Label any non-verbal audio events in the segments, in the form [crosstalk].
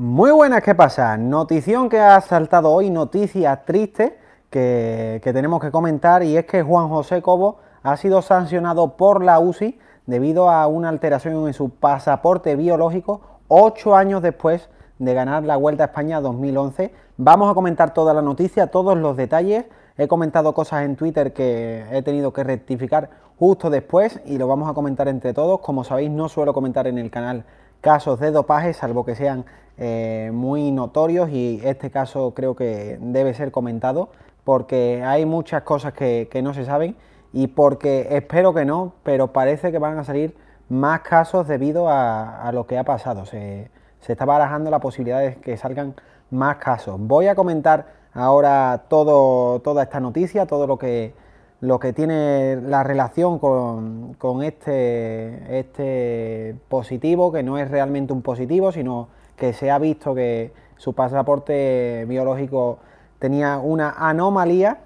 Muy buenas, ¿qué pasa? Notición que ha saltado hoy, noticia triste que, tenemos que comentar y es que Juan José Cobo ha sido sancionado por la UCI debido a una alteración en su pasaporte biológico ocho años después de ganar la Vuelta a España 2011. Vamos a comentar toda la noticia, todos los detalles. He comentado cosas en Twitter que he tenido que rectificar justo después y lo vamos a comentar entre todos. Como sabéis, no suelo comentar en el canal casos de dopaje, salvo que sean eh, muy notorios y este caso creo que debe ser comentado porque hay muchas cosas que, no se saben y porque espero que no, pero parece que van a salir más casos debido a, lo que ha pasado. Se, está barajando la posibilidad de que salgan más casos. Voy a comentar ahora todo, toda esta noticia, todo lo que lo que tiene la relación con, este, este, positivo, que no es realmente un positivo, sino que se ha visto que su pasaporte biológico tenía una anomalía.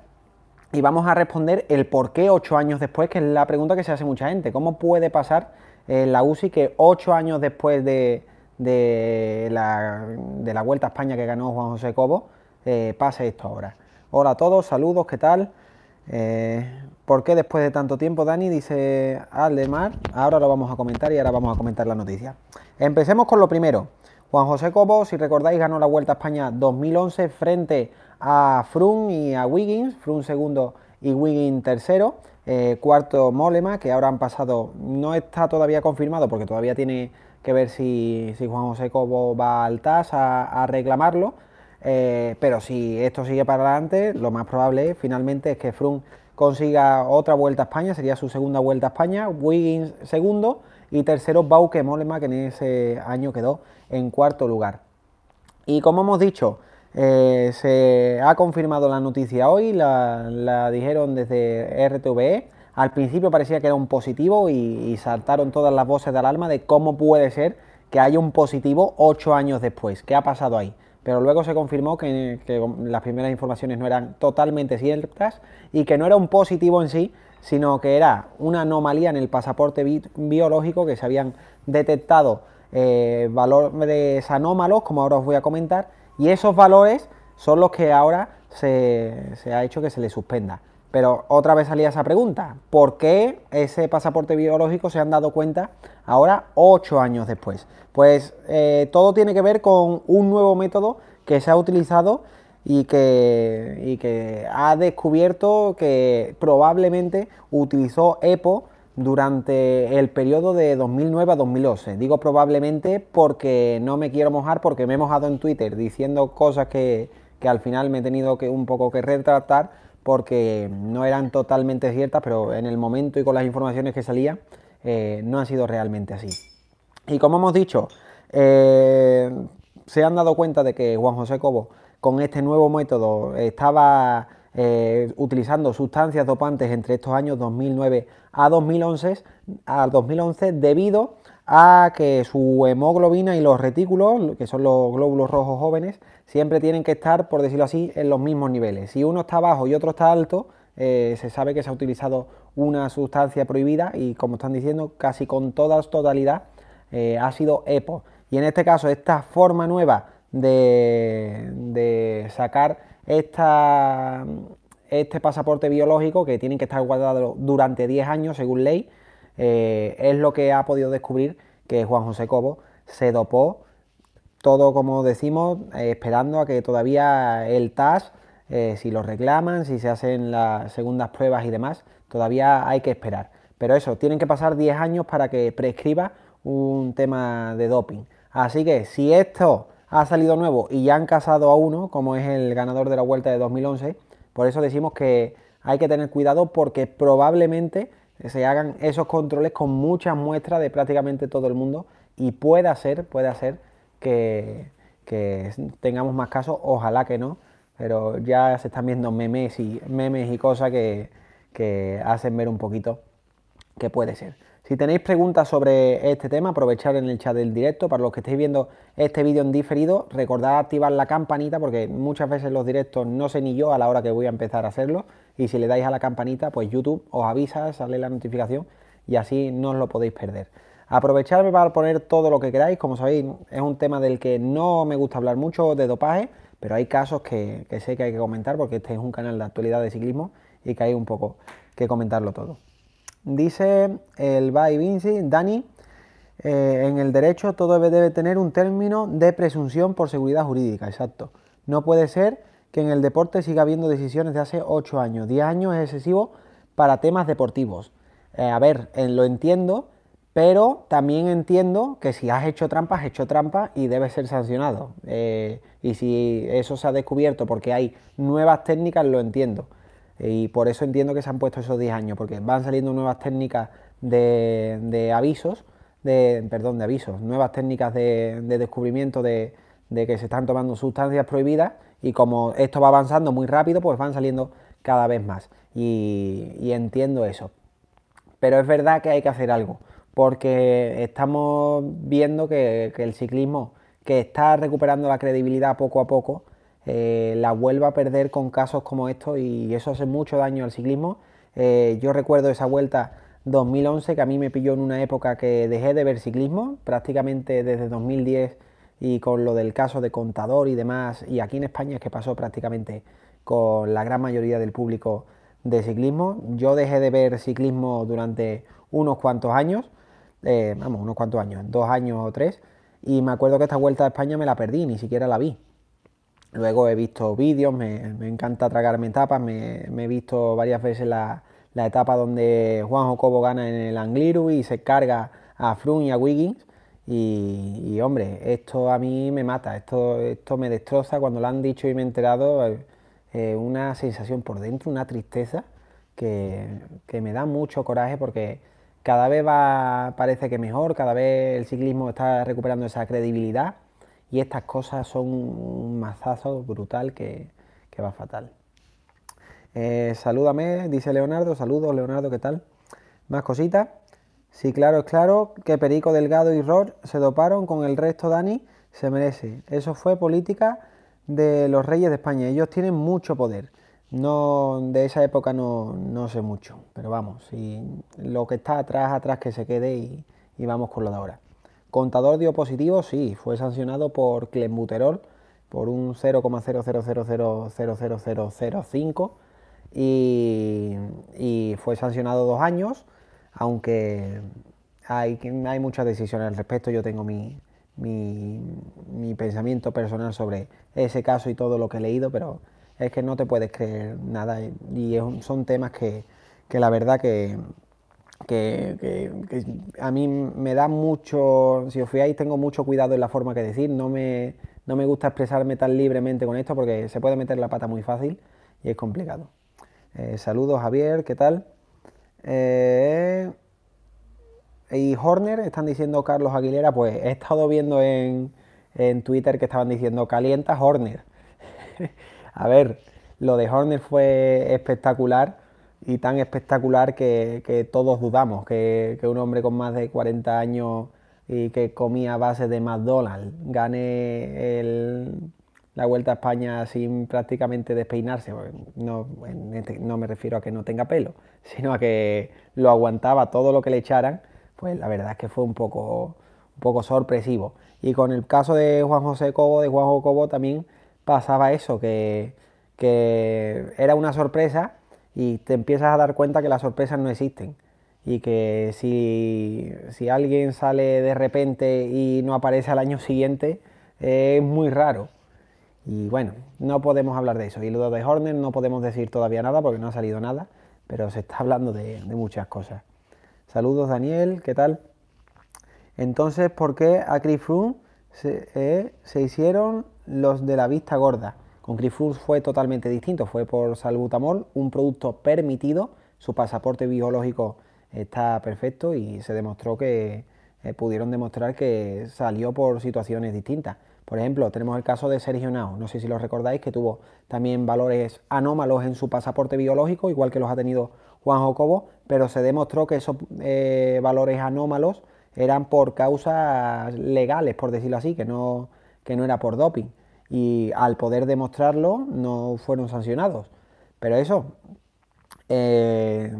Y vamos a responder el por qué ocho años después, que es la pregunta que se hace mucha gente. ¿Cómo puede pasar en eh, la UCI que ocho años después de, de, la, de la, Vuelta a España que ganó Juan José Cobo eh, pase esto ahora? Hola a todos, saludos, ¿qué tal? Eh, ¿Por qué después de tanto tiempo, Dani? Dice Aldemar. Ahora lo vamos a comentar y ahora vamos a comentar la noticia. Empecemos con lo primero. Juan José Cobo, si recordáis, ganó la Vuelta a España 2011 frente a Frun y a Wiggins. Frun segundo y Wiggins tercero. Eh, cuarto Molema, que ahora han pasado, no está todavía confirmado porque todavía tiene que ver si, Juan José Cobo va al TAS a, a reclamarlo eh, pero si esto sigue para adelante, lo más probable finalmente es que Froome consiga otra vuelta a España, sería su segunda vuelta a España, Wiggins segundo y tercero Bauke Mollema, que en ese año quedó en cuarto lugar. Y como hemos dicho, eh, se ha confirmado la noticia hoy, la, dijeron desde RTVE. Al principio parecía que era un positivo y, y saltaron todas las voces de alarma de cómo puede ser que haya un positivo ocho años después. ¿Qué ha pasado ahí? pero luego se confirmó que, las primeras informaciones no eran totalmente ciertas y que no era un positivo en sí, sino que era una anomalía en el pasaporte biológico que se habían detectado eh, valores anómalos, como ahora os voy a comentar, y esos valores son los que ahora se, se ha hecho que se le suspenda. Pero otra vez salía esa pregunta, ¿por qué ese pasaporte biológico se han dado cuenta ahora ocho años después? Pues eh, todo tiene que ver con un nuevo método que se ha utilizado y que, ha descubierto que probablemente utilizó EPO durante el periodo de 2009 a 2011. Digo probablemente porque no me quiero mojar, porque me he mojado en Twitter diciendo cosas que, que al final me he tenido que un poco que retratar porque no eran totalmente ciertas, pero en el momento y con las informaciones que salían eh, no ha sido realmente así. Y como hemos dicho, eh, se han dado cuenta de que Juan José Cobo, con este nuevo método, estaba eh, utilizando sustancias dopantes entre estos años 2009 a 2011, a 2011 debido a que su hemoglobina y los retículos, que son los glóbulos rojos jóvenes, siempre tienen que estar, por decirlo así, en los mismos niveles. Si uno está bajo y otro está alto, eh, se sabe que se ha utilizado una sustancia prohibida y como están diciendo, casi con toda totalidad eh, ha sido EPO. Y en este caso, esta forma nueva de, sacar este pasaporte biológico, que tienen que estar guardado durante 10 años según ley, eh, es lo que ha podido descubrir que Juan José Cobo se dopó todo, como decimos, eh, esperando a que todavía el TAS, eh, si lo reclaman, si se hacen las segundas pruebas y demás, todavía hay que esperar. Pero eso, tienen que pasar 10 años para que prescriba un tema de doping. Así que si esto ha salido nuevo y ya han casado a uno, como es el ganador de la Vuelta de 2011, por eso decimos que hay que tener cuidado porque probablemente se hagan esos controles con muchas muestras de prácticamente todo el mundo y pueda ser, puede ser que, tengamos más casos, ojalá que no, pero ya se están viendo memes y, memes y cosas que, que hacen ver un poquito que puede ser. Si tenéis preguntas sobre este tema, aprovechar en el chat del directo. Para los que estéis viendo este vídeo en diferido, recordad activar la campanita porque muchas veces los directos no sé ni yo a la hora que voy a empezar a hacerlo. Y si le dais a la campanita, pues YouTube os avisa, sale la notificación y así no os lo podéis perder. Aprovecharme para poner todo lo que queráis, como sabéis, es un tema del que no me gusta hablar mucho de dopaje, pero hay casos que, sé que hay que comentar porque este es un canal de actualidad de ciclismo y que hay un poco que comentarlo todo. Dice el By Vinci, Dani, eh, en el derecho todo debe, tener un término de presunción por seguridad jurídica, exacto. No puede ser que en el deporte siga habiendo decisiones de hace 8 años. 10 años es excesivo para temas deportivos. Eh, a ver, lo entiendo, pero también entiendo que si has hecho trampas has hecho trampa y debes ser sancionado. Eh, y si eso se ha descubierto porque hay nuevas técnicas, lo entiendo. Y por eso entiendo que se han puesto esos 10 años, porque van saliendo nuevas técnicas de, avisos, de, perdón, de avisos, nuevas técnicas de, descubrimiento de, que se están tomando sustancias prohibidas y como esto va avanzando muy rápido, pues van saliendo cada vez más. y, entiendo eso. Pero es verdad que hay que hacer algo porque estamos viendo que, el ciclismo, que está recuperando la credibilidad poco a poco, eh, la vuelva a perder con casos como estos y eso hace mucho daño al ciclismo. Eh, yo recuerdo esa vuelta 2011 que a mí me pilló en una época que dejé de ver ciclismo, prácticamente desde 2010 y con lo del caso de Contador y demás, y aquí en España es que pasó prácticamente con la gran mayoría del público de ciclismo. Yo dejé de ver ciclismo durante unos cuantos años eh, vamos, unos cuantos años, dos años o tres, y me acuerdo que esta vuelta a España me la perdí, ni siquiera la vi. Luego he visto vídeos, me, encanta tragarme etapas, me, he visto varias veces la, etapa donde Juan Cobo gana en el Angliru y se carga a Froome y a Wiggins, y, hombre, esto a mí me mata, esto, esto me destroza. Cuando lo han dicho y me he enterado, eh, eh, una sensación por dentro, una tristeza que, que, me da mucho coraje porque cada vez va, parece que mejor, cada vez el ciclismo está recuperando esa credibilidad y estas cosas son un mazazo brutal que, va fatal. Eh, salúdame, dice Leonardo, saludos Leonardo, ¿qué tal? Más cositas. Sí, claro, es claro que Perico Delgado y Ror se doparon con el resto Dani, se merece. Eso fue política de los reyes de España, ellos tienen mucho poder. No, de esa época no, sé mucho, pero vamos, y lo que está atrás, atrás que se quede y, y vamos con lo de ahora. Contador dio positivo, sí, fue sancionado por Clenbuterol por un 0,00000005, y, fue sancionado dos años, aunque hay, hay muchas decisiones al respecto, yo tengo mi, mi, mi pensamiento personal sobre ese caso y todo lo que he leído, pero es que no te puedes creer nada. Y son temas que, la verdad que, a mí me da mucho, si os fijáis, tengo mucho cuidado en la forma que decir, no me, no me gusta expresarme tan libremente con esto porque se puede meter la pata muy fácil y es complicado. Eh, saludos Javier, ¿qué tal? Eh, y Horner, están diciendo Carlos Aguilera, pues he estado viendo en, en Twitter que estaban diciendo calienta Horner. [laughs] A ver, lo de Horner fue espectacular y tan espectacular que, todos dudamos que, un hombre con más de 40 años y que comía a base de McDonald's gane la Vuelta a España sin prácticamente despeinarse. Este, no, me refiero a que no tenga pelo, sino a que lo aguantaba todo lo que le echaran. Pues la verdad es que fue un poco, un poco sorpresivo. Y con el caso de Juan José Cobo, de Juanjo Cobo también pasaba eso, que, era una sorpresa y te empiezas a dar cuenta que las sorpresas no existen y que si, si, alguien sale de repente y no aparece al año siguiente, es muy raro. Y bueno, no podemos hablar de eso. Y lo de Horner no podemos decir todavía nada porque no ha salido nada, pero se está hablando de, muchas cosas. Saludos Daniel, ¿qué tal? Entonces, ¿por qué a Chris se, eh, se hicieron los de la vista gorda. Con Grifus fue totalmente distinto, fue por salbutamol, un producto permitido, su pasaporte biológico está perfecto y se demostró que eh, pudieron demostrar que salió por situaciones distintas. Por ejemplo, tenemos el caso de Sergio Nao, no sé si lo recordáis, que tuvo también valores anómalos en su pasaporte biológico, igual que los ha tenido Juan Jocobo, pero se demostró que esos eh, valores anómalos eran por causas legales, por decirlo así, que no que no era por doping. Y al poder demostrarlo, no fueron sancionados. Pero eso, eh,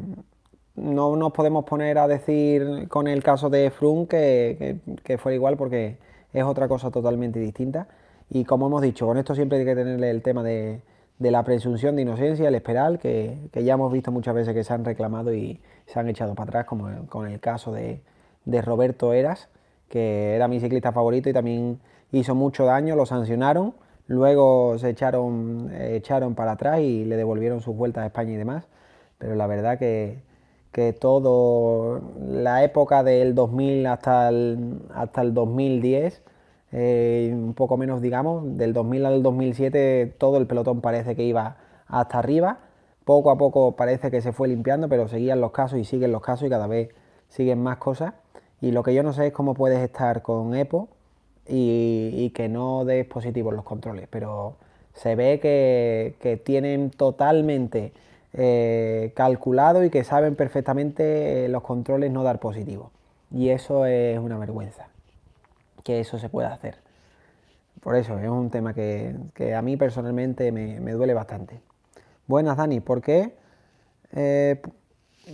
no nos podemos poner a decir con el caso de Frun que, que, fue igual porque es otra cosa totalmente distinta. Y como hemos dicho, con esto siempre hay que tenerle el tema de, la presunción de inocencia, el esperal, que, ya hemos visto muchas veces que se han reclamado y se han echado para atrás, como con el caso de, de Roberto Eras, que era mi ciclista favorito y también hizo mucho daño, lo sancionaron, luego se echaron, eh, echaron para atrás y le devolvieron sus vueltas a España y demás. Pero la verdad que, que todo la época del 2000 hasta el, hasta el 2010, eh, un poco menos digamos, del 2000 al 2007 todo el pelotón parece que iba hasta arriba, poco a poco parece que se fue limpiando, pero seguían los casos y siguen los casos y cada vez siguen más cosas. Y lo que yo no sé es cómo puedes estar con EPO, y, que no des positivos los controles, pero se ve que, tienen totalmente eh, calculado y que saben perfectamente eh, los controles no dar positivos, Y eso es una vergüenza, que eso se pueda hacer. Por eso es un tema que, a mí personalmente me, duele bastante. Buenas, Dani, ¿por qué? Eh,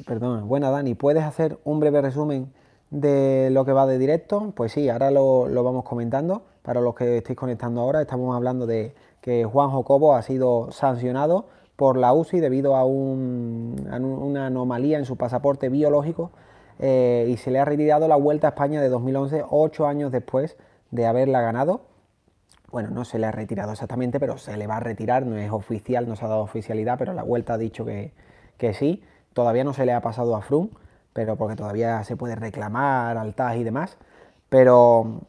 perdón, buenas, Dani, ¿puedes hacer un breve resumen de lo que va de directo, pues sí, ahora lo, vamos comentando. Para los que estáis conectando ahora, estamos hablando de que Juan Jocobo ha sido sancionado por la UCI debido a, una anomalía en su pasaporte biológico eh, y se le ha retirado la Vuelta a España de 2011, ocho años después de haberla ganado. Bueno, no se le ha retirado exactamente, pero se le va a retirar, no es oficial, no se ha dado oficialidad, pero la Vuelta ha dicho que, que sí. Todavía no se le ha pasado a Froome pero porque todavía se puede reclamar al TAS y demás, pero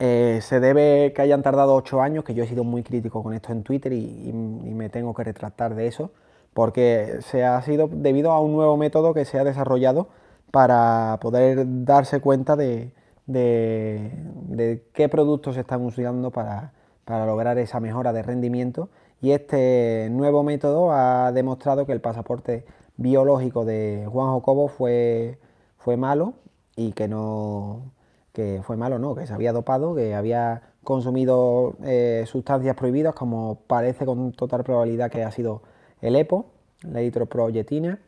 eh, se debe que hayan tardado ocho años, que yo he sido muy crítico con esto en Twitter y, me tengo que retractar de eso, porque se ha sido debido a un nuevo método que se ha desarrollado para poder darse cuenta de, qué productos se están usando para, para lograr esa mejora de rendimiento y este nuevo método ha demostrado que el pasaporte biológico de Juan Jacobo fue, fue malo y que no que fue malo, no, que se había dopado, que había consumido eh, sustancias prohibidas, como parece con total probabilidad que ha sido el EPO, la eritroproyetina.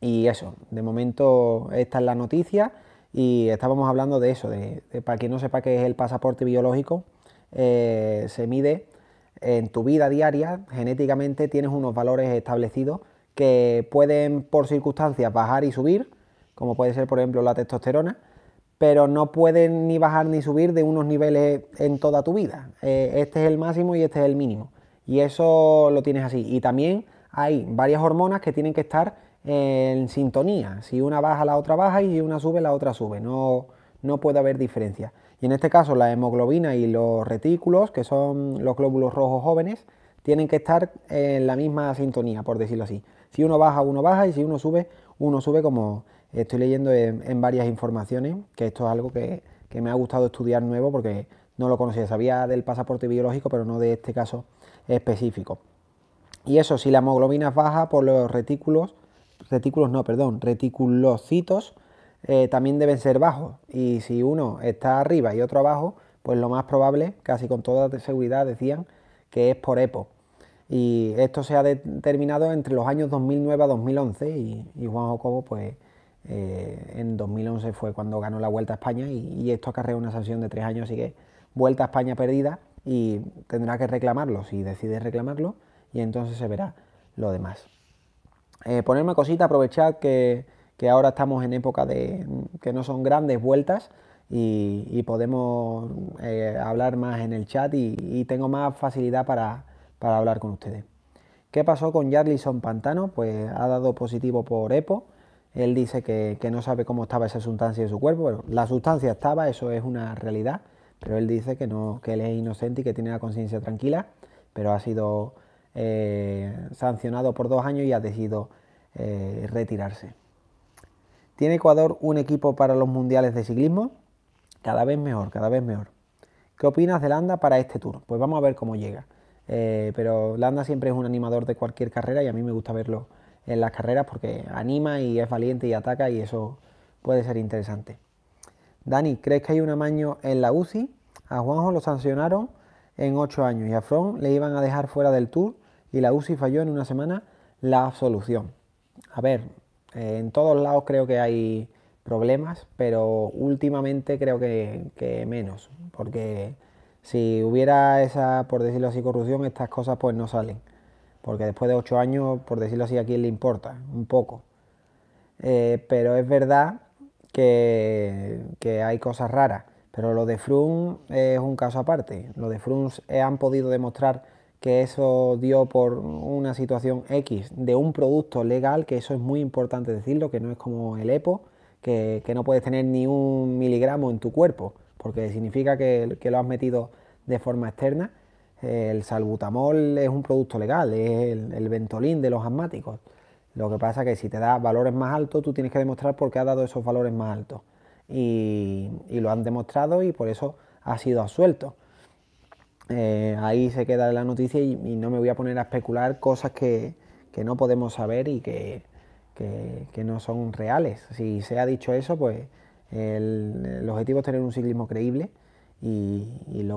Y eso, de momento esta es la noticia y estábamos hablando de eso, para quien no sepa qué es el pasaporte biológico, eh, se mide en tu vida diaria, genéticamente tienes unos valores establecidos que pueden por circunstancias bajar y subir, como puede ser por ejemplo la testosterona, pero no pueden ni bajar ni subir de unos niveles en toda tu vida. Eh, este es el máximo y este es el mínimo. Y eso lo tienes así. Y también hay varias hormonas que tienen que estar en sintonía. Si una baja, la otra baja y si una sube, la otra sube. No, no puede haber diferencia. Y en este caso la hemoglobina y los retículos, que son los glóbulos rojos jóvenes, tienen que estar en la misma sintonía, por decirlo así. Si uno baja, uno baja y si uno sube, uno sube como estoy leyendo en, varias informaciones, que esto es algo que, me ha gustado estudiar nuevo porque no lo conocía, sabía del pasaporte biológico, pero no de este caso específico. Y eso, si la hemoglobina baja por los retículos, retículos no, perdón, reticulocitos, eh, también deben ser bajos. Y si uno está arriba y otro abajo, pues lo más probable, casi con toda seguridad decían, que es por EPO. Y esto se ha determinado entre los años 2009 a 2011 y, Juan Jacobo, pues eh, en 2011 fue cuando ganó la Vuelta a España y, esto acarrea una sanción de tres años, así que Vuelta a España perdida y tendrá que reclamarlo si decide reclamarlo y entonces se verá lo demás. Eh, ponerme cosita, aprovechar que, ahora estamos en época de que no son grandes vueltas y, podemos eh, hablar más en el chat y tengo más facilidad para para hablar con ustedes. ¿Qué pasó con Jarlison Pantano? Pues ha dado positivo por EPO. Él dice que, no sabe cómo estaba esa sustancia en su cuerpo. la sustancia estaba, eso es una realidad, pero él dice que, no, que él es inocente y que tiene la conciencia tranquila, pero ha sido eh, sancionado por dos años y ha decidido eh, retirarse. ¿Tiene Ecuador un equipo para los mundiales de ciclismo? Cada vez mejor, cada vez mejor. ¿Qué opinas de Landa para este tour? Pues vamos a ver cómo llega. Eh, pero Landa siempre es un animador de cualquier carrera y a mí me gusta verlo en las carreras porque anima y es valiente y ataca y eso puede ser interesante. Dani, ¿crees que hay un amaño en la UCI? A Juanjo lo sancionaron en 8 años y a front le iban a dejar fuera del tour y la UCI falló en una semana la absolución. A ver, eh, en todos lados creo que hay problemas, pero últimamente creo que, que menos, porque si hubiera esa, por decirlo así, corrupción, estas cosas pues no salen. Porque después de ocho años, por decirlo así, a quién le importa, un poco. Eh, pero es verdad que, hay cosas raras. Pero lo de Frun es un caso aparte. Lo de Frun han podido demostrar que eso dio por una situación X de un producto legal, que eso es muy importante decirlo, que no es como el EPO, que, que no puedes tener ni un miligramo en tu cuerpo porque significa que, lo has metido de forma externa. El salbutamol es un producto legal, es el, bentolín ventolín de los asmáticos. Lo que pasa es que si te da valores más altos, tú tienes que demostrar por qué ha dado esos valores más altos. Y, lo han demostrado y por eso ha sido absuelto. Eh, ahí se queda la noticia y, no me voy a poner a especular cosas que, no podemos saber y que, no son reales. Si se ha dicho eso, pues el, objetivo es tener un ciclismo creíble y,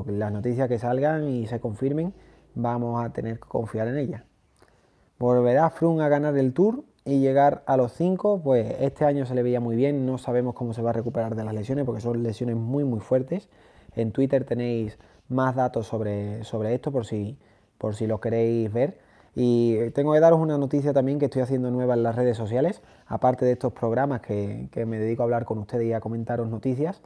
las noticias que salgan y se confirmen, vamos a tener que confiar en ellas. Volverá Froome a ganar el Tour y llegar a los 5, pues este año se le veía muy bien, no sabemos cómo se va a recuperar de las lesiones porque son lesiones muy muy fuertes. En Twitter tenéis más datos sobre, esto por si, por si lo queréis ver. Y tengo que daros una noticia también que estoy haciendo nueva en las redes sociales aparte de estos programas que, me dedico a hablar con ustedes y a comentaros noticias.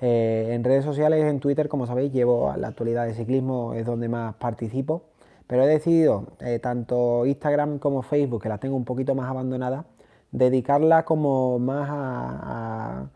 Eh, en redes sociales, en Twitter, como sabéis, llevo la actualidad de ciclismo, es donde más participo, pero he decidido, eh, tanto Instagram como Facebook, que la tengo un poquito más abandonada, dedicarla como más a,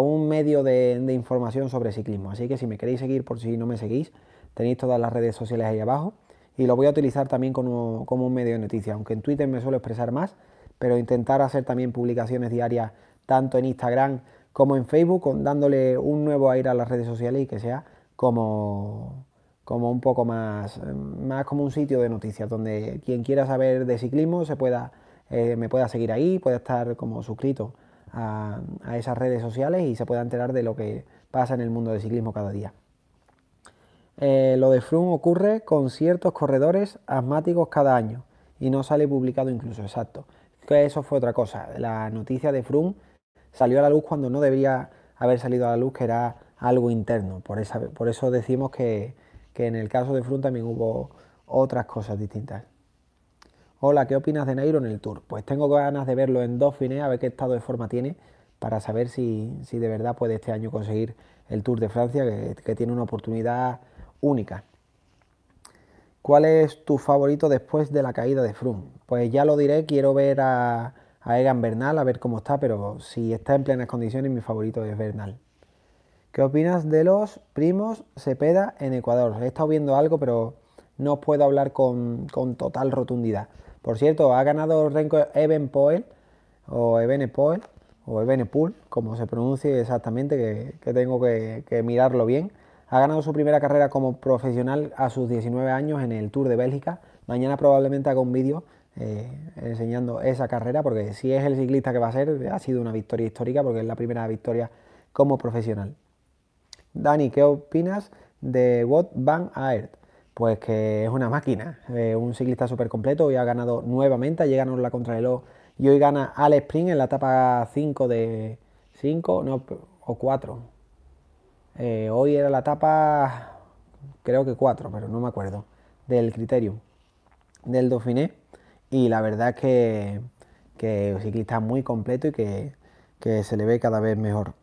un medio de, información sobre ciclismo. Así que si me queréis seguir, por si no me seguís, tenéis todas las redes sociales ahí abajo y lo voy a utilizar también como, como un medio de noticias, aunque en Twitter me suelo expresar más, pero intentar hacer también publicaciones diarias tanto en Instagram como en Facebook, dándole un nuevo aire a las redes sociales y que sea como, como un poco más, más como un sitio de noticias, donde quien quiera saber de ciclismo se pueda, eh, me pueda seguir ahí, pueda estar como suscrito a, esas redes sociales y se pueda enterar de lo que pasa en el mundo del ciclismo cada día. Eh, lo de Froome ocurre con ciertos corredores asmáticos cada año y no sale publicado incluso, exacto. Que eso fue otra cosa. La noticia de Froome salió a la luz cuando no debería haber salido a la luz, que era algo interno. Por, eso decimos que, en el caso de Froome también hubo otras cosas distintas. Hola, ¿qué opinas de Nairo en el Tour? Pues tengo ganas de verlo en Dauphiné, a ver qué estado de forma tiene, para saber si, de verdad puede este año conseguir el Tour de Francia, que tiene una oportunidad única. ¿Cuál es tu favorito después de la caída de Froome? Pues ya lo diré, quiero ver a, Egan Bernal, a ver cómo está, pero si está en plenas condiciones, mi favorito es Bernal. ¿Qué opinas de los primos Cepeda en Ecuador? He estado viendo algo, pero no puedo hablar con, total rotundidad. Por cierto, ha ganado Renko Eben Poel, o even Poel, o even Pool, como se pronuncie exactamente, que, tengo que mirarlo bien ha ganado su primera carrera como profesional a sus 19 años en el Tour de Bélgica. Mañana probablemente haga un vídeo eh, enseñando esa carrera, porque si es el ciclista que va a ser, ha sido una victoria histórica, porque es la primera victoria como profesional. Dani, ¿qué opinas de Wout Van Aert? Pues que es una máquina, eh, un ciclista súper completo, hoy ha ganado nuevamente, ayer ganó la contrarreloj y hoy gana al Spring en la etapa 5 de 5, o 4, eh, hoy era la etapa, creo que 4, pero no me acuerdo, del criterio del Dauphiné. Y la verdad es que, que el ciclista muy completo y que, se le ve cada vez mejor.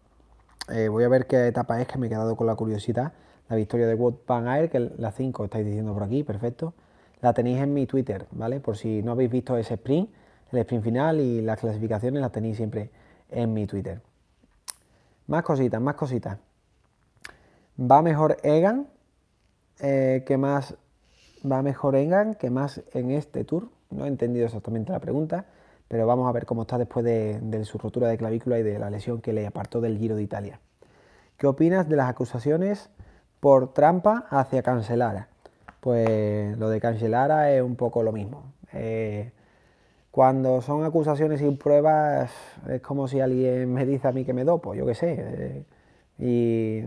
Eh, voy a ver qué etapa es, que me he quedado con la curiosidad. La victoria de Wout Van Aert que la 5 estáis diciendo por aquí, perfecto. La tenéis en mi Twitter, ¿vale? Por si no habéis visto ese sprint, el sprint final y las clasificaciones las tenéis siempre en mi Twitter. Más cositas, más cositas. Va mejor Egan. Eh, que más? Va mejor Egan. ¿Qué más en este tour? No he entendido exactamente la pregunta, pero vamos a ver cómo está después de, su rotura de clavícula y de la lesión que le apartó del Giro de Italia. ¿Qué opinas de las acusaciones por trampa hacia Cancelara? Pues lo de Cancelara es un poco lo mismo. Eh, cuando son acusaciones sin pruebas, es como si alguien me dice a mí que me dopo, yo qué sé. Eh, y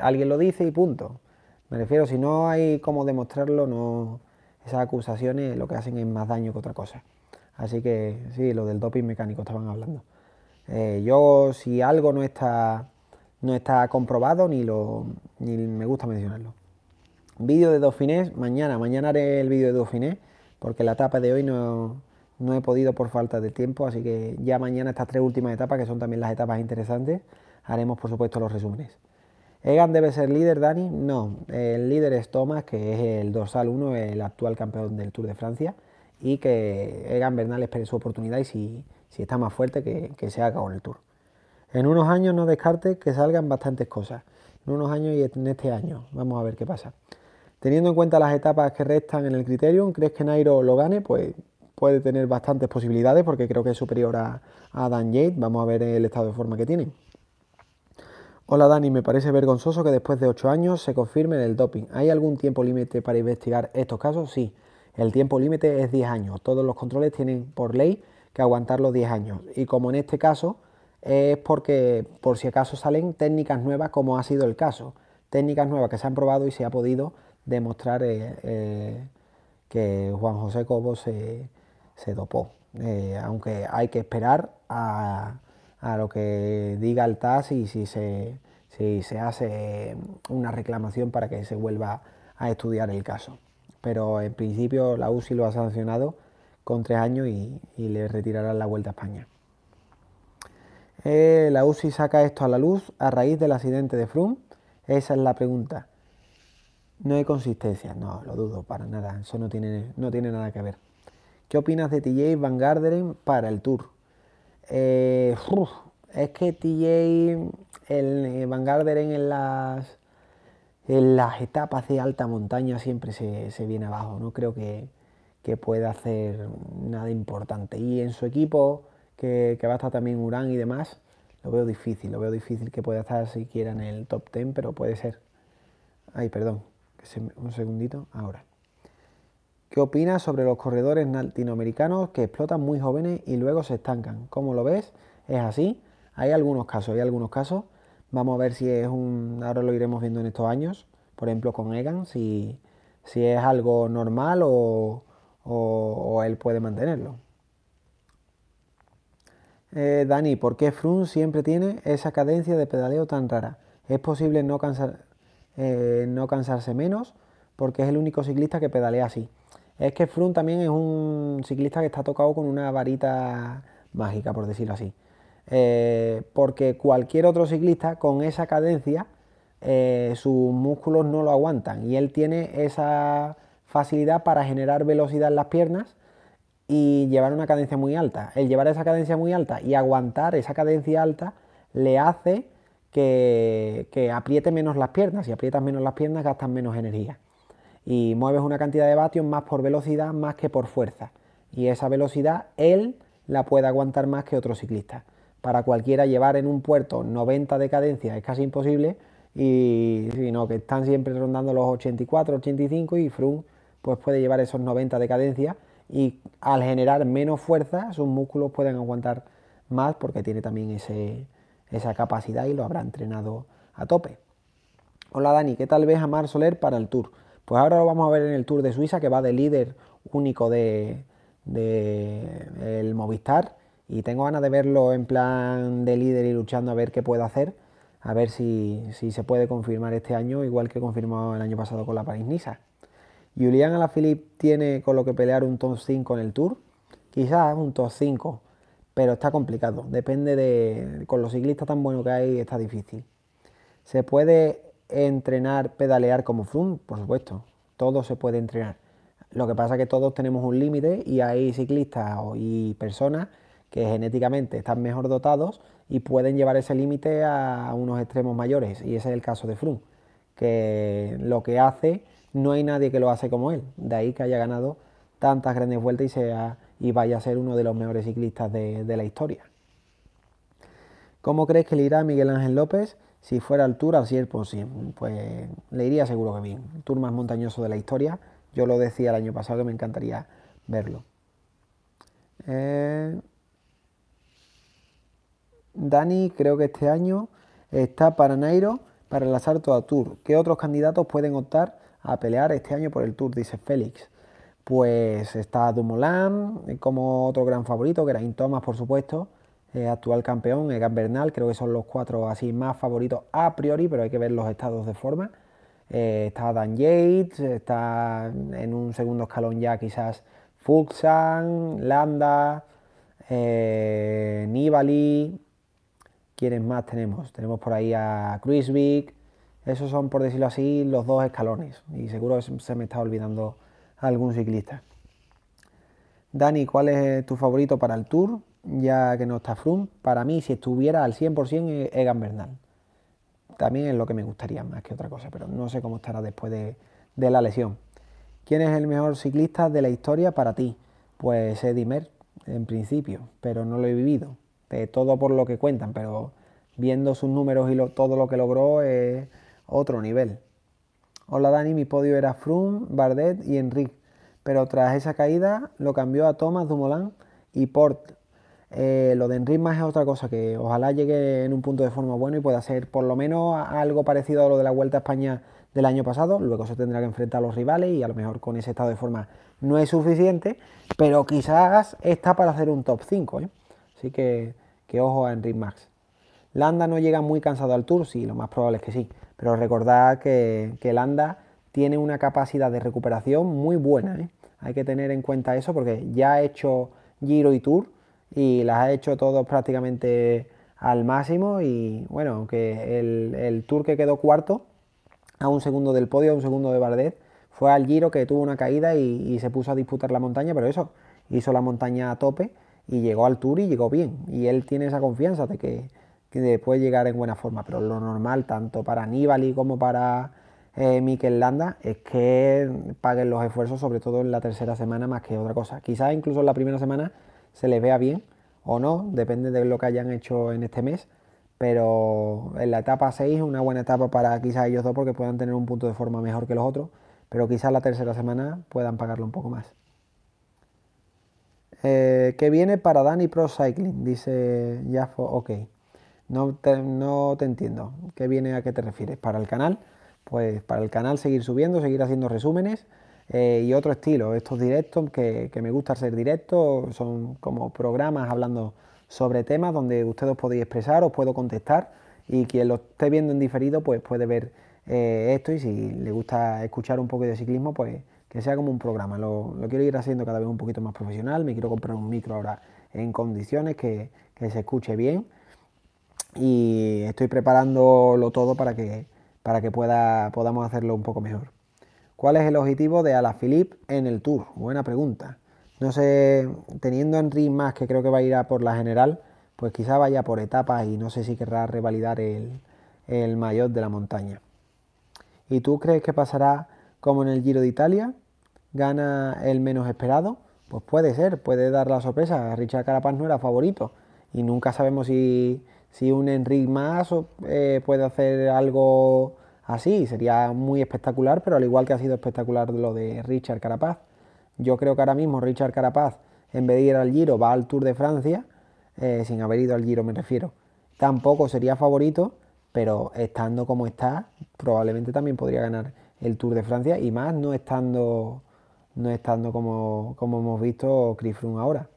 alguien lo dice y punto. Me refiero, si no hay cómo demostrarlo, esas acusaciones lo que hacen es más daño que otra cosa. Así que sí, lo del doping mecánico estaban hablando. Eh, yo si algo no está, no está comprobado ni, lo, ni me gusta mencionarlo. Vídeo de Dauphiné, mañana, mañana haré el vídeo de Dauphiné, porque la etapa de hoy no he podido por falta de tiempo, así que ya mañana estas tres últimas etapas, que son también las etapas interesantes, haremos por supuesto los resúmenes. Egan debe ser líder, Dani. No, el líder es Thomas, que es el dorsal 1, el actual campeón del Tour de Francia, y que Egan Bernal espere su oportunidad y si, está más fuerte que, se haga con el Tour. En unos años no descarte que salgan bastantes cosas, en unos años y en este año. Vamos a ver qué pasa. Teniendo en cuenta las etapas que restan en el Criterium, ¿crees que Nairo lo gane? Pues puede tener bastantes posibilidades porque creo que es superior a, a Dan Yates. Vamos a ver el estado de forma que tiene. Hola Dani, me parece vergonzoso que después de 8 años se confirme el doping. ¿Hay algún tiempo límite para investigar estos casos? Sí, el tiempo límite es 10 años. Todos los controles tienen por ley que aguantar los 10 años. Y como en este caso es porque por si acaso salen técnicas nuevas como ha sido el caso. Técnicas nuevas que se han probado y se ha podido demostrar eh, eh, que Juan José Cobo se, dopó. Eh, aunque hay que esperar a a lo que diga el TAS y si se, se hace mm, una reclamación para que se vuelva a estudiar el caso. Pero en principio la UCI lo ha sancionado con tres años y, le retirarán la Vuelta a España. Eh, la UCI saca esto a la luz a raíz del accidente de Frum. Esa es la pregunta. No hay consistencia, no, lo dudo para nada, eso no tiene, no tiene nada que ver. ¿Qué opinas de TJ Van Garderen para el Tour? Eh, es que TJ, el eh, Van en las, en las etapas de alta montaña siempre se, viene abajo. No creo que, pueda hacer nada importante. Y en su equipo, que, que va a estar también Urán y demás, lo veo difícil. Lo veo difícil que pueda estar siquiera en el top 10, pero puede ser. Ay, perdón, un segundito, ahora. ¿Qué opinas sobre los corredores latinoamericanos que explotan muy jóvenes y luego se estancan? ¿Cómo lo ves? ¿Es así? Hay algunos casos, hay algunos casos. Vamos a ver si es un... Ahora lo iremos viendo en estos años. Por ejemplo, con Egan, si, es algo normal o, él puede mantenerlo. Eh, Dani, ¿por qué Frun siempre tiene esa cadencia de pedaleo tan rara? ¿Es posible no, cansar, eh, no cansarse menos? Porque es el único ciclista que pedalea así. Es que Froome también es un ciclista que está tocado con una varita mágica, por decirlo así. Eh, porque cualquier otro ciclista con esa cadencia, eh, sus músculos no lo aguantan y él tiene esa facilidad para generar velocidad en las piernas y llevar una cadencia muy alta. El llevar esa cadencia muy alta y aguantar esa cadencia alta le hace que, que apriete menos las piernas. Si aprietas menos las piernas, gastas menos energía y mueves una cantidad de vatios más por velocidad más que por fuerza. Y esa velocidad él la puede aguantar más que otro ciclista. Para cualquiera llevar en un puerto 90 de cadencia es casi imposible y sino que están siempre rondando los 84, 85 y frun pues puede llevar esos 90 de cadencia y al generar menos fuerza sus músculos pueden aguantar más porque tiene también ese, esa capacidad y lo habrá entrenado a tope. Hola Dani, ¿qué tal ves a Mar Soler para el Tour? Pues ahora lo vamos a ver en el Tour de Suiza, que va de líder único de, el Movistar. Y tengo ganas de verlo en plan de líder y luchando a ver qué puede hacer. A ver si, se puede confirmar este año, igual que confirmó el año pasado con la París-Niza. Julian Alaphilippe tiene con lo que pelear un top 5 en el Tour. Quizás un top 5, pero está complicado. Depende de... Con los ciclistas tan buenos que hay, está difícil. Se puede entrenar, pedalear como Froome, por supuesto, todo se puede entrenar. Lo que pasa es que todos tenemos un límite y hay ciclistas y personas que genéticamente están mejor dotados y pueden llevar ese límite a unos extremos mayores. Y ese es el caso de Froome, que lo que hace no hay nadie que lo hace como él. De ahí que haya ganado tantas grandes vueltas y, sea, y vaya a ser uno de los mejores ciclistas de, la historia. ¿Cómo crees que le irá a Miguel Ángel López? Si fuera altura, si es pues posible, pues le iría seguro que bien. El tour más montañoso de la historia. Yo lo decía el año pasado que me encantaría verlo. Eh, Dani, creo que este año está para Nairo para el asalto a Tour. ¿Qué otros candidatos pueden optar a pelear este año por el Tour? Dice Félix. Pues está Dumoulin eh, como otro gran favorito, que Geraint Thomas, por supuesto. Eh, actual campeón, Egan Bernal, creo que son los cuatro así más favoritos a priori, pero hay que ver los estados de forma. Eh, está Dan Yates, está en un segundo escalón ya quizás Fuxan, Landa, eh, Nibali. ¿Quiénes más tenemos? Tenemos por ahí a Cruiswick. Esos son, por decirlo así, los dos escalones. Y seguro se me está olvidando algún ciclista. Dani, ¿cuál es tu favorito para el Tour? ya que no está Froome para mí, si estuviera al 100%, eh, Egan Bernal. También es lo que me gustaría más que otra cosa, pero no sé cómo estará después de, la lesión. ¿Quién es el mejor ciclista de la historia para ti? Pues Eddy en principio, pero no lo he vivido. De todo por lo que cuentan, pero viendo sus números y todo lo que logró es otro nivel. Hola Dani, mi podio era Froome, Bardet y Enrique, pero tras esa caída lo cambió a Thomas Dumoulin y Port eh, lo de Enric Max es otra cosa, que ojalá llegue en un punto de forma bueno y pueda ser por lo menos algo parecido a lo de la Vuelta a España del año pasado. Luego se tendrá que enfrentar a los rivales y a lo mejor con ese estado de forma no es suficiente, pero quizás está para hacer un top 5. ¿eh? Así que, ojo a Enric Max. Landa no llega muy cansado al Tour, sí, lo más probable es que sí, pero recordad que, que Landa tiene una capacidad de recuperación muy buena. ¿eh? Hay que tener en cuenta eso porque ya ha hecho Giro y Tour y las ha hecho todos prácticamente al máximo y bueno, aunque el, Tour que quedó cuarto, a un segundo del podio, a un segundo de Bardet, fue al Giro que tuvo una caída y, se puso a disputar la montaña, pero eso, hizo la montaña a tope y llegó al Tour y llegó bien. Y él tiene esa confianza de que, puede llegar en buena forma, pero lo normal, tanto para Nibali como para Miquel eh, Mikel Landa, es que paguen los esfuerzos, sobre todo en la tercera semana, más que otra cosa. Quizás incluso en la primera semana se les vea bien o no, depende de lo que hayan hecho en este mes. Pero en la etapa 6 es una buena etapa para quizás ellos dos porque puedan tener un punto de forma mejor que los otros, pero quizás la tercera semana puedan pagarlo un poco más. Eh, ¿Qué viene para Dani Pro Cycling? Dice Jafo, ok. No no te entiendo. ¿Qué viene a qué te refieres? ¿Para el canal? Pues para el canal seguir subiendo, seguir haciendo resúmenes eh, y otro estilo, estos directos que, me gusta ser directos, son como programas hablando sobre temas donde ustedes podéis expresar, os puedo contestar y quien lo esté viendo en diferido pues puede ver eh, esto y si le gusta escuchar un poco de ciclismo pues que sea como un programa, lo, quiero ir haciendo cada vez un poquito más profesional, me quiero comprar un micro ahora en condiciones que, se escuche bien y estoy preparándolo todo para que, para que pueda, podamos hacerlo un poco mejor. ¿Cuál es el objetivo de Alaphilippe en el Tour? Buena pregunta. No sé, teniendo a Enric más, que creo que va a ir a por la general, pues quizá vaya por etapas y no sé si querrá revalidar el, el de la montaña. ¿Y tú crees que pasará como en el Giro de Italia? ¿Gana el menos esperado? Pues puede ser, puede dar la sorpresa. Richard Carapaz no era favorito y nunca sabemos si, un Enric más eh, puede hacer algo así. Sería muy espectacular, pero al igual que ha sido espectacular lo de Richard Carapaz. Yo creo que ahora mismo Richard Carapaz, en vez de ir al Giro, va al Tour de Francia, eh, sin haber ido al Giro me refiero. Tampoco sería favorito, pero estando como está, probablemente también podría ganar el Tour de Francia y más no estando, no estando como, como hemos visto Crifrun ahora.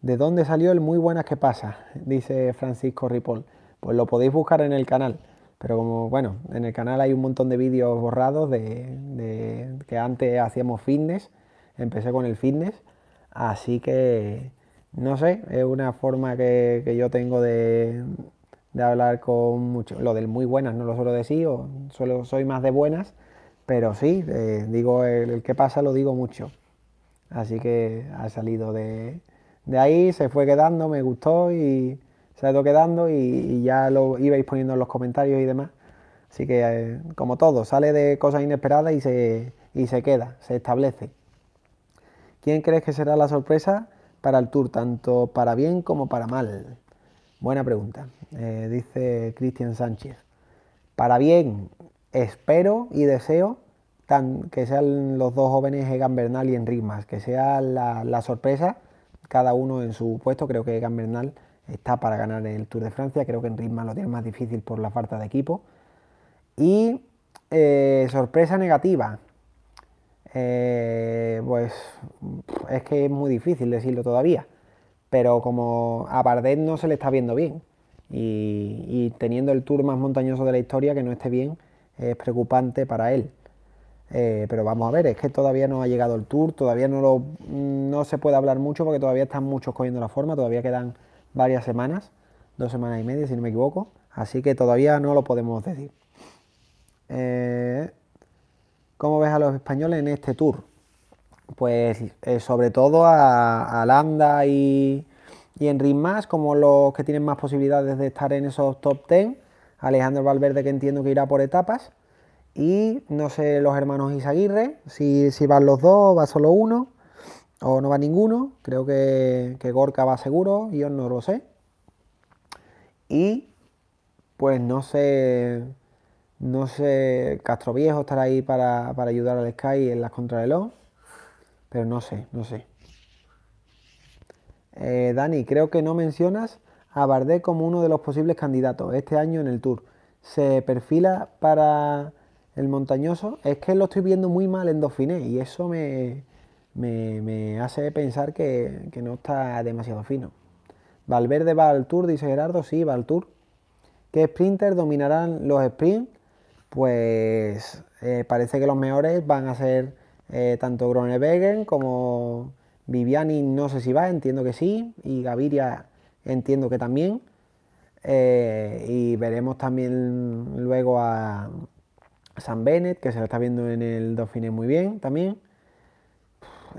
¿De dónde salió el muy buenas que pasa? [laughs] Dice Francisco Ripoll. Pues lo podéis buscar en el canal. Pero como, bueno, en el canal hay un montón de vídeos borrados de, que antes hacíamos fitness, empecé con el fitness, así que, no sé, es una forma que, yo tengo de, hablar con mucho. Lo del muy buenas no lo suelo decir, o solo soy más de buenas, pero sí, eh, digo, el, que pasa lo digo mucho. Así que ha salido de ahí, se fue quedando, me gustó y, se ha ido quedando y, ya lo ibais poniendo en los comentarios y demás. Así que, eh, como todo, sale de cosas inesperadas y se, se queda, se establece. ¿Quién crees que será la sorpresa para el Tour, tanto para bien como para mal? Buena pregunta, eh, dice Cristian Sánchez. Para bien, espero y deseo que sean los dos jóvenes Egan Bernal y Enric Mas, que sea la, la sorpresa, cada uno en su puesto. Creo que Egan Bernal está para ganar el Tour de Francia. Creo que en ritmo lo tiene más difícil por la falta de equipo. Y eh, sorpresa negativa. Eh, pues es que es muy difícil decirlo todavía. Pero como a Bardet no se le está viendo bien. Y, teniendo el tour más montañoso de la historia que no esté bien es preocupante para él. Eh, pero vamos a ver, es que todavía no ha llegado el tour, todavía no, lo, no se puede hablar mucho porque todavía están muchos cogiendo la forma, todavía quedan varias semanas, dos semanas y media si no me equivoco, así que todavía no lo podemos decir. Eh, ¿Cómo ves a los españoles en este tour? Pues eh, sobre todo a, a Landa y, y Enric Más como los que tienen más posibilidades de estar en esos top 10. Alejandro Valverde que entiendo que irá por etapas. Y no sé, los hermanos Isaguirre, si, si van los dos, va solo uno o no va ninguno, creo que, que Gorka va seguro, yo no lo sé. Y pues no sé, no sé, Castro Viejo estará ahí para, ayudar al Sky en las contrarreloj, pero no sé, no sé. Eh, Dani, creo que no mencionas a Bardet como uno de los posibles candidatos este año en el Tour. Se perfila para el montañoso. Es que lo estoy viendo muy mal en Dauphiné y eso me, me, hace pensar que, no está demasiado fino. Valverde va al Tour, dice Gerardo, sí, va al Tour. ¿Qué sprinters dominarán los sprints? Pues eh, parece que los mejores van a ser eh, tanto Gronewegen como Viviani, no sé si va, entiendo que sí, y Gaviria entiendo que también. Eh, y veremos también luego a San Bennett, que se lo está viendo en el Dauphiné muy bien también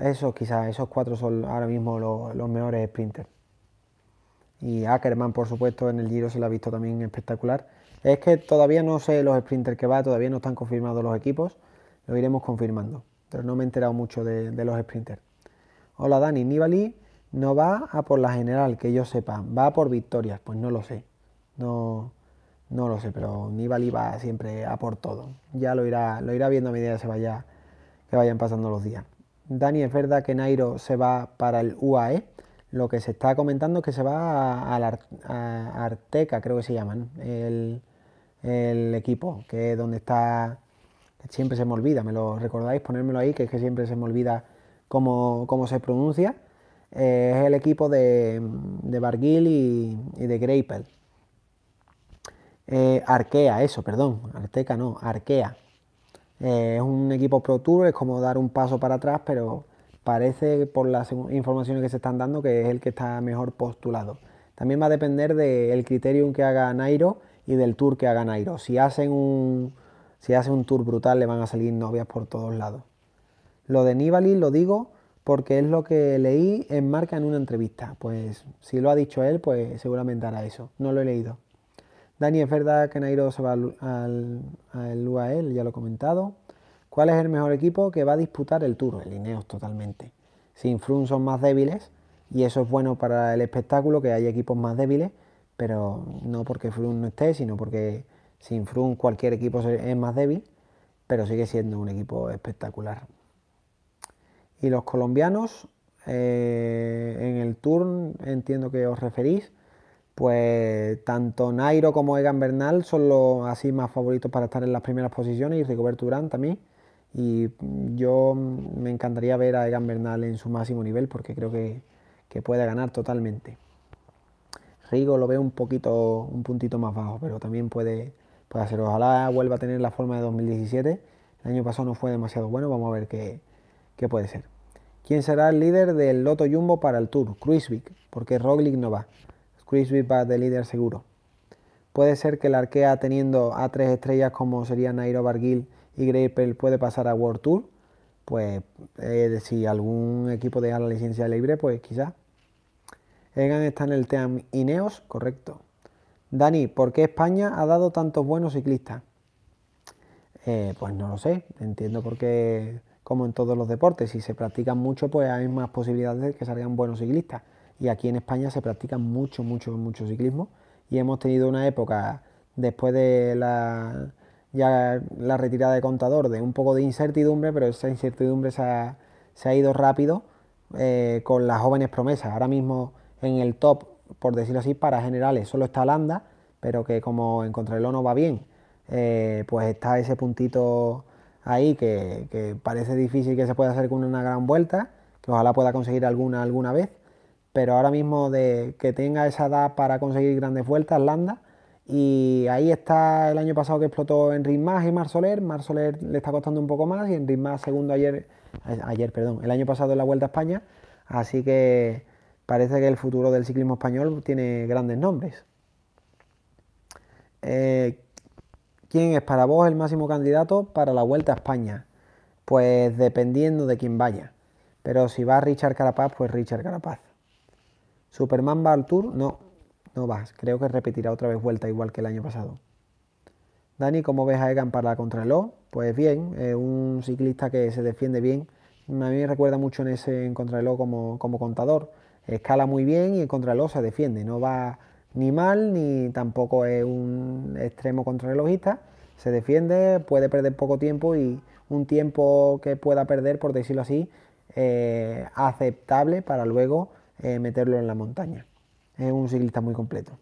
esos quizás, esos cuatro son ahora mismo los, mejores sprinters. Y Ackerman, por supuesto, en el Giro se lo ha visto también espectacular. Es que todavía no sé los sprinters que va, todavía no están confirmados los equipos, lo iremos confirmando, pero no me he enterado mucho de, los sprinters. Hola Dani, Nibali no va a por la general, que yo sepa, va a por victorias, pues no lo sé, no, no lo sé, pero Nibali va siempre a por todo, ya lo irá, lo irá viendo a medida que se vaya, que vayan pasando los días. Dani, es verdad que Nairo se va para el UAE. Lo que se está comentando es que se va a, la, Arteca, creo que se llaman, el, equipo, que es donde está. Siempre se me olvida, me lo recordáis, ponérmelo ahí, que es que siempre se me olvida cómo, se pronuncia. Eh, es el equipo de, de y, de Greipel. Eh, Arkea, eso, perdón, Arteca no, Arkea. Eh, es un equipo Pro Tour, es como dar un paso para atrás, pero parece por las informaciones que se están dando que es el que está mejor postulado. También va a depender del criterium que haga Nairo y del tour que haga Nairo. Si hacen un, si un tour brutal le van a salir novias por todos lados. Lo de Nibali lo digo porque es lo que leí en Marca en una entrevista. Pues si lo ha dicho él, pues seguramente hará eso. No lo he leído. Dani, es verdad que Nairo se va al, UAL, ya lo he comentado. ¿Cuál es el mejor equipo que va a disputar el Tour? El Ineos, totalmente. Sin Frun son más débiles y eso es bueno para el espectáculo, que hay equipos más débiles, pero no porque Frun no esté, sino porque sin Frun cualquier equipo es más débil, pero sigue siendo un equipo espectacular. Y los colombianos, eh, en el Tour entiendo que os referís, pues tanto Nairo como Egan Bernal son los así más favoritos para estar en las primeras posiciones y Rigoberto Urán también. Y mm, yo mm, me encantaría ver a Egan Bernal en su máximo nivel porque creo que, puede ganar totalmente. Rigo lo veo un poquito, un puntito más bajo, pero también puede, puede hacer. Ojalá vuelva a tener la forma de 2017. El año pasado no fue demasiado bueno, vamos a ver qué, puede ser. ¿Quién será el líder del Loto Jumbo para el Tour? Kruisvik, porque Roglic no va. Chris de líder seguro. Puede ser que la Arkea teniendo a tres estrellas como serían Nairo Barguil y Greipel puede pasar a World Tour. Pues eh, si algún equipo deja la licencia libre, pues quizás. Egan está en el Team Ineos, correcto. Dani, ¿por qué España ha dado tantos buenos ciclistas? Eh, pues no lo sé, entiendo por qué, como en todos los deportes, si se practican mucho, pues hay más posibilidades de que salgan buenos ciclistas y aquí en España se practica mucho, mucho, mucho ciclismo y hemos tenido una época después de la, ya la retirada de contador de un poco de incertidumbre, pero esa incertidumbre se ha, ido rápido eh, con las jóvenes promesas. Ahora mismo en el top, por decirlo así, para generales solo está Landa, pero que como en Contrarreloj no va bien, eh, pues está ese puntito ahí que, que parece difícil que se pueda hacer con una gran vuelta, que ojalá pueda conseguir alguna alguna vez pero ahora mismo de que tenga esa edad para conseguir grandes vueltas, Landa. Y ahí está el año pasado que explotó Enric Más y Mar Soler. Soler le está costando un poco más y Enric Más segundo ayer, ayer, perdón, el año pasado en la Vuelta a España. Así que parece que el futuro del ciclismo español tiene grandes nombres. Eh, ¿Quién es para vos el máximo candidato para la Vuelta a España? Pues dependiendo de quién vaya. Pero si va Richard Carapaz, pues Richard Carapaz. Superman va al tour, no, no vas. Creo que repetirá otra vez vuelta igual que el año pasado. Dani, ¿cómo ves a Egan para la contrarreloj? Pues bien, es un ciclista que se defiende bien. A mí me recuerda mucho en ese en contrarreloj como, como contador. Escala muy bien y en contrarreloj se defiende. No va ni mal ni tampoco es un extremo contrarrelojista. Se defiende, puede perder poco tiempo y un tiempo que pueda perder, por decirlo así, eh, aceptable para luego eh, meterlo en la montaña. Es un ciclista muy completo.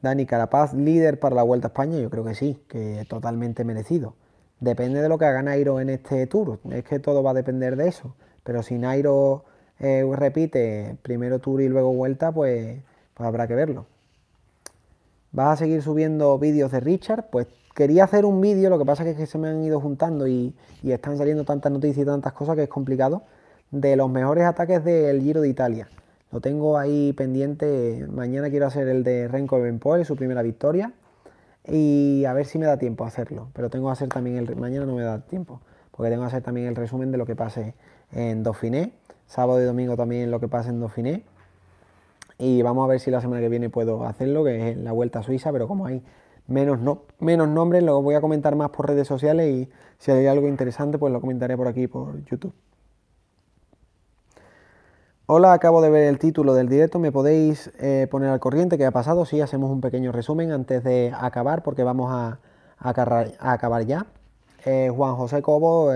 Dani Carapaz, líder para la Vuelta a España, yo creo que sí, que es totalmente merecido. Depende de lo que haga Nairo en este tour, es que todo va a depender de eso. Pero si Nairo eh, repite primero tour y luego vuelta, pues, pues, habrá que verlo. ¿Vas a seguir subiendo vídeos de Richard? Pues quería hacer un vídeo, lo que pasa es que se me han ido juntando y, y están saliendo tantas noticias y tantas cosas que es complicado de los mejores ataques del Giro de Italia. Lo tengo ahí pendiente. Mañana quiero hacer el de Renko Benpoel, su primera victoria. Y a ver si me da tiempo a hacerlo. Pero tengo que hacer también el. Mañana no me da tiempo. Porque tengo que hacer también el resumen de lo que pase en Dauphiné. Sábado y domingo también lo que pase en Dauphiné. Y vamos a ver si la semana que viene puedo hacerlo, que es la vuelta a Suiza. Pero como hay menos, no, menos nombres, lo voy a comentar más por redes sociales. Y si hay algo interesante, pues lo comentaré por aquí, por YouTube. Hola, acabo de ver el título del directo, me podéis eh, poner al corriente qué ha pasado, si sí, hacemos un pequeño resumen antes de acabar porque vamos a, acabar ya. Eh, Juan José Cobo,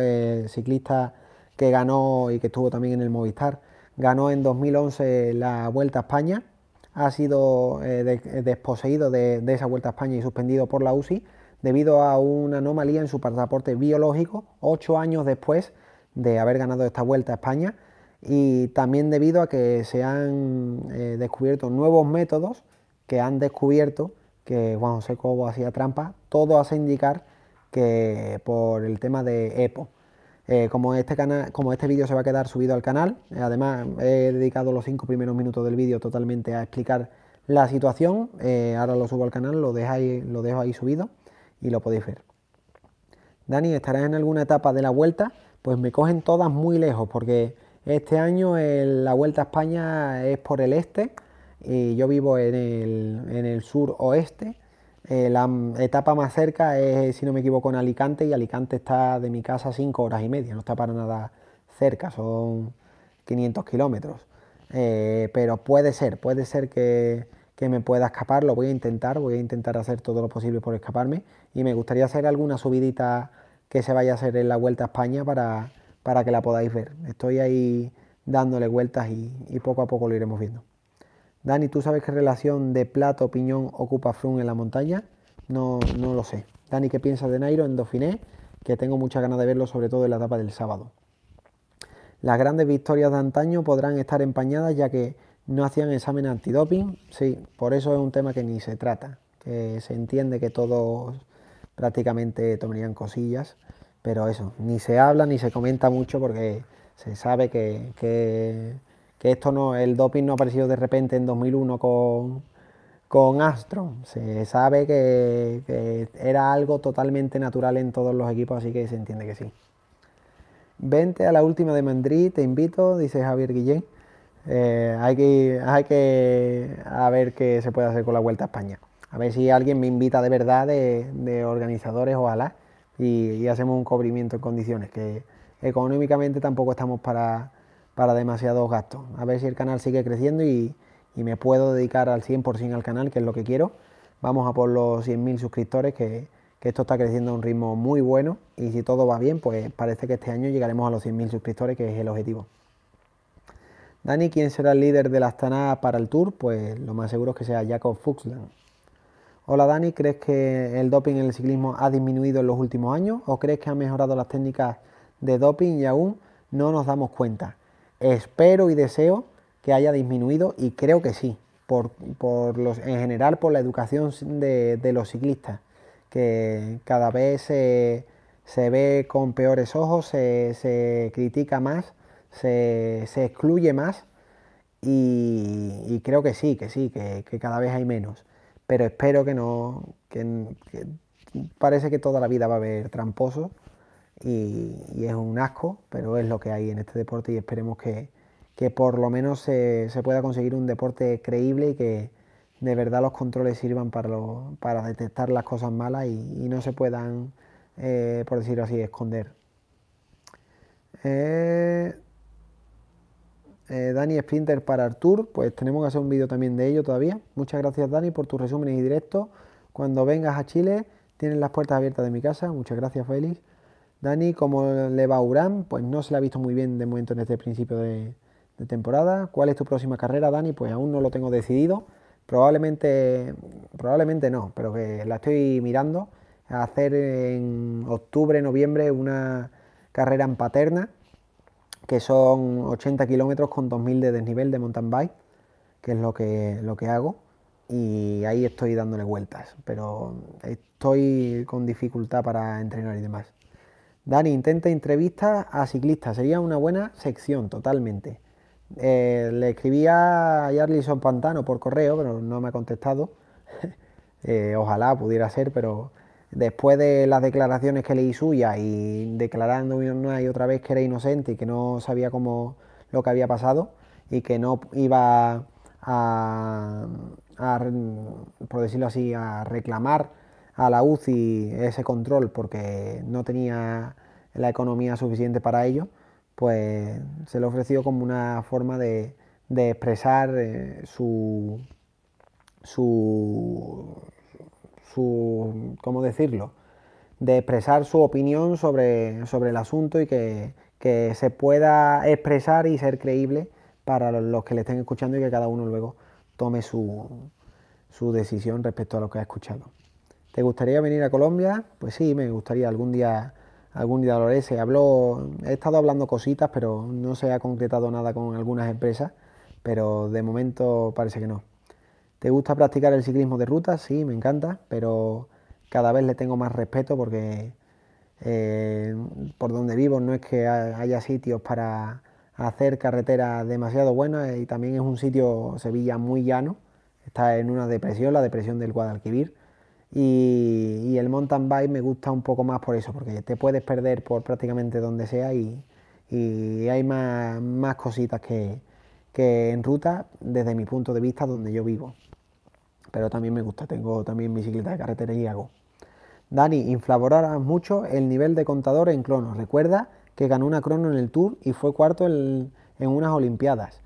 ciclista que ganó y que estuvo también en el Movistar, ganó en 2011 la Vuelta a España, ha sido eh, desposeído de, esa Vuelta a España y suspendido por la UCI debido a una anomalía en su pasaporte biológico, ocho años después de haber ganado esta Vuelta a España y también debido a que se han eh, descubierto nuevos métodos que han descubierto que Juan José Cobo hacía trampa, todo hace indicar que por el tema de EPO. Eh, como este, canal, como este vídeo se va a quedar subido al canal, eh, además he dedicado los cinco primeros minutos del vídeo totalmente a explicar la situación, ahora lo subo al canal, lo, dejáis, lo dejo ahí subido y lo podéis ver. Dani, ¿estarás en alguna etapa de la vuelta? Pues me cogen todas muy lejos porque este año la Vuelta a España es por el este y yo vivo en el, en sur oeste. Eh, la etapa más cerca es, si no me equivoco, en Alicante y Alicante está de mi casa 5 horas y media, no está para nada cerca, son 500 kilómetros. Eh, pero puede ser, puede ser que, que me pueda escapar, lo voy a intentar, voy a intentar hacer todo lo posible por escaparme y me gustaría hacer alguna subidita que se vaya a hacer en la Vuelta a España para para que la podáis ver. Estoy ahí dándole vueltas y, poco a poco lo iremos viendo. Dani, ¿tú sabes qué relación de plato piñón ocupa Froome en la montaña? No, no lo sé. Dani, ¿qué piensas de Nairo en Dauphiné? Que tengo muchas ganas de verlo, sobre todo en la etapa del sábado. Las grandes victorias de antaño podrán estar empañadas ya que no hacían examen antidoping. Sí, por eso es un tema que ni se trata. Que se entiende que todos prácticamente tomarían cosillas pero eso, ni se habla ni se comenta mucho porque se sabe que, esto no, el doping no apareció de repente en 2001 con, Astro. Se sabe que, era algo totalmente natural en todos los equipos, así que se entiende que sí. Vente a la última de Madrid, te invito, dice Javier Guillén. Eh, hay, que, hay que a ver qué se puede hacer con la Vuelta a España. A ver si alguien me invita de verdad de, de organizadores, ojalá y, hacemos un cobrimiento en condiciones, que económicamente tampoco estamos para, demasiados gastos. A ver si el canal sigue creciendo y, me puedo dedicar al 100% al canal, que es lo que quiero. Vamos a por los 100.000 suscriptores, que, esto está creciendo a un ritmo muy bueno y si todo va bien, pues parece que este año llegaremos a los 100.000 suscriptores, que es el objetivo. Dani, ¿quién será el líder de la Astana para el Tour? Pues lo más seguro es que sea Jacob Fuchsland. Hola Dani, ¿crees que el doping en el ciclismo ha disminuido en los últimos años o crees que han mejorado las técnicas de doping y aún no nos damos cuenta? Espero y deseo que haya disminuido y creo que sí, por, en general por la educación de, los ciclistas, que cada vez se, ve con peores ojos, se, critica más, se, excluye más y, creo que sí, que sí, que cada vez hay menos pero espero que no, que, parece que toda la vida va a haber tramposos y, es un asco, pero es lo que hay en este deporte y esperemos que, por lo menos se, pueda conseguir un deporte creíble y que de verdad los controles sirvan para, para detectar las cosas malas y, no se puedan, eh, por decirlo así, esconder. Eh, eh, Dani Sprinter para Artur, pues tenemos que hacer un vídeo también de ello todavía. Muchas gracias Dani por tus resúmenes y directos. Cuando vengas a Chile tienes las puertas abiertas de mi casa. Muchas gracias Félix. Dani, ¿cómo le va a Urán, pues no se le ha visto muy bien de momento en este principio de, temporada. ¿Cuál es tu próxima carrera, Dani? Pues aún no lo tengo decidido. Probablemente, probablemente no, pero que la estoy mirando. A hacer en octubre, noviembre una carrera en Paterna que son 80 kilómetros con 2000 de desnivel de mountain bike, que es lo que, lo que hago, y ahí estoy dándole vueltas, pero estoy con dificultad para entrenar y demás. Dani, intenta entrevistas a ciclistas, sería una buena sección totalmente. Eh, le escribí a Jarlison Pantano por correo, pero no me ha contestado. [laughs] Eh, ojalá pudiera ser, pero después de las declaraciones que leí suya y declarando una y otra vez que era inocente y que no sabía cómo lo que había pasado y que no iba a, por decirlo así, a reclamar a la UCI ese control porque no tenía la economía suficiente para ello, pues se le ofreció como una forma de, expresar eh, su, su su, ¿cómo decirlo? De expresar su opinión sobre, sobre el asunto y que, se pueda expresar y ser creíble para los que le estén escuchando y que cada uno luego tome su, su decisión respecto a lo que ha escuchado. ¿Te gustaría venir a Colombia? Pues sí, me gustaría algún día, algún día lo haré. he estado hablando cositas, pero no se ha concretado nada con algunas empresas, pero de momento parece que no. ¿Te gusta practicar el ciclismo de ruta? Sí, me encanta, pero cada vez le tengo más respeto porque eh, por donde vivo no es que haya sitios para hacer carreteras demasiado buenas eh, y también es un sitio, Sevilla, muy llano, está en una depresión, la depresión del Guadalquivir. Y, el mountain bike me gusta un poco más por eso, porque te puedes perder por prácticamente donde sea y, hay más, cositas que, que en ruta desde mi punto de vista donde yo vivo pero también me gusta. Tengo también bicicleta de carretera y hago. Dani, inflaborará mucho el nivel de contador en cronos. Recuerda que ganó una crono en el Tour y fue cuarto en, unas Olimpiadas.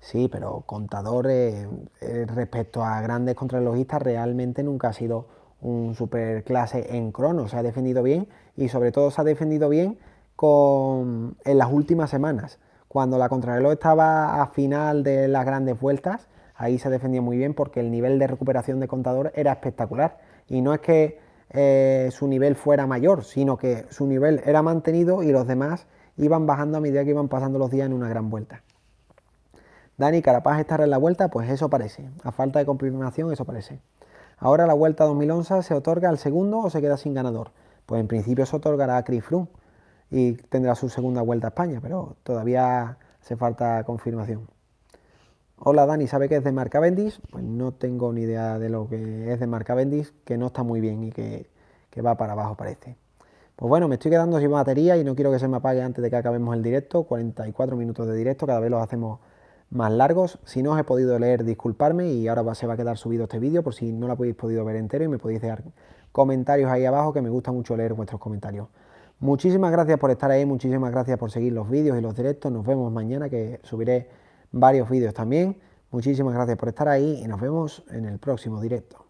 Sí, pero contador eh, eh, respecto a grandes contrarrelojistas realmente nunca ha sido un super clase en crono. Se ha defendido bien y sobre todo se ha defendido bien en las últimas semanas. Cuando la contrarreloj estaba a final de las grandes vueltas, ahí se defendía muy bien porque el nivel de recuperación de contador era espectacular. Y no es que eh, su nivel fuera mayor, sino que su nivel era mantenido y los demás iban bajando a medida que iban pasando los días en una gran vuelta. Dani Carapaz estará en la vuelta, pues eso parece. A falta de confirmación, eso parece. Ahora la vuelta 2011 se otorga al segundo o se queda sin ganador. Pues en principio se otorgará a Chris Froome y tendrá su segunda vuelta a España, pero todavía se falta confirmación. Hola Dani, ¿sabe qué es de marca Bendis? Pues no tengo ni idea de lo que es de marca Bendis, que no está muy bien y que, va para abajo parece. Pues bueno, me estoy quedando sin batería y no quiero que se me apague antes de que acabemos el directo. 44 minutos de directo, cada vez los hacemos más largos. Si no os he podido leer, disculparme y ahora se va a quedar subido este vídeo por si no lo habéis podido ver entero y me podéis dejar comentarios ahí abajo que me gusta mucho leer vuestros comentarios. Muchísimas gracias por estar ahí, muchísimas gracias por seguir los vídeos y los directos. Nos vemos mañana que subiré varios vídeos también. Muchísimas gracias por estar ahí y nos vemos en el próximo directo.